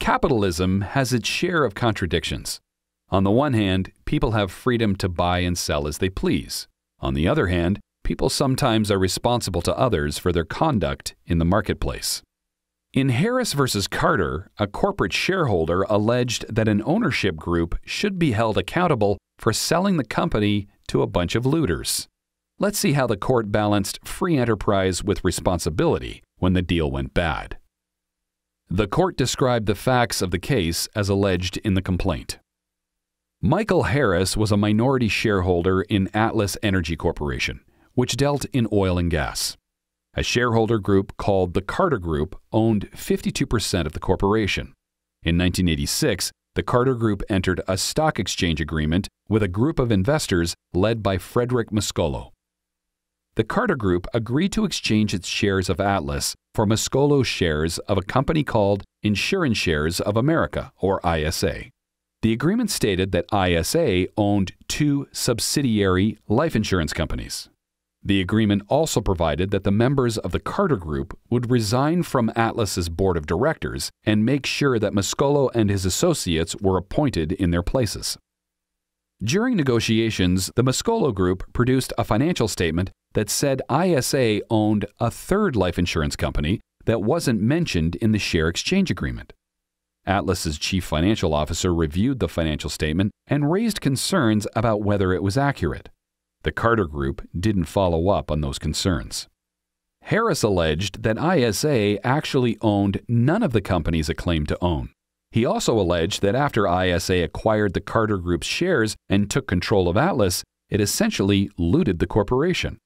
Capitalism has its share of contradictions. On the one hand, people have freedom to buy and sell as they please. On the other hand, people sometimes are responsible to others for their conduct in the marketplace. In Harris versus Carter, a corporate shareholder alleged that an ownership group should be held accountable for selling the company to a bunch of looters. Let's see how the court balanced free enterprise with responsibility when the deal went bad. The court described the facts of the case as alleged in the complaint. Michael Harris was a minority shareholder in Atlas Energy Corporation, which dealt in oil and gas. A shareholder group called the Carter Group owned 52% of the corporation. In 1986, the Carter Group entered a stock exchange agreement with a group of investors led by Frederick Muscolo the Carter Group agreed to exchange its shares of Atlas for Mascolo shares of a company called Insurance Shares of America, or ISA. The agreement stated that ISA owned two subsidiary life insurance companies. The agreement also provided that the members of the Carter Group would resign from Atlas's board of directors and make sure that Mascolo and his associates were appointed in their places. During negotiations, the Mascolo Group produced a financial statement that said ISA owned a third life insurance company that wasn't mentioned in the share exchange agreement. Atlas's chief financial officer reviewed the financial statement and raised concerns about whether it was accurate. The Carter Group didn't follow up on those concerns. Harris alleged that ISA actually owned none of the companies it claimed to own. He also alleged that after ISA acquired the Carter Group's shares and took control of Atlas, it essentially looted the corporation.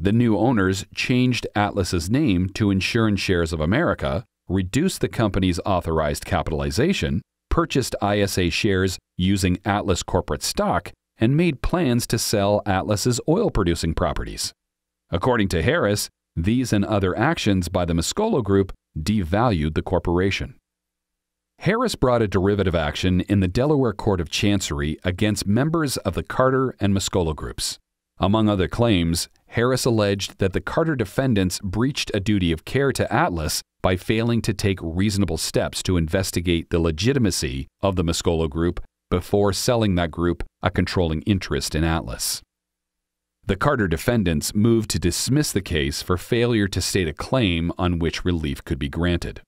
The new owners changed Atlas's name to Insurance Shares of America, reduced the company's authorized capitalization, purchased ISA shares using Atlas corporate stock, and made plans to sell Atlas's oil producing properties. According to Harris, these and other actions by the Mescolo Group devalued the corporation. Harris brought a derivative action in the Delaware Court of Chancery against members of the Carter and Mescolo groups. Among other claims, Harris alleged that the Carter defendants breached a duty of care to Atlas by failing to take reasonable steps to investigate the legitimacy of the Mescolo Group before selling that group a controlling interest in Atlas. The Carter defendants moved to dismiss the case for failure to state a claim on which relief could be granted.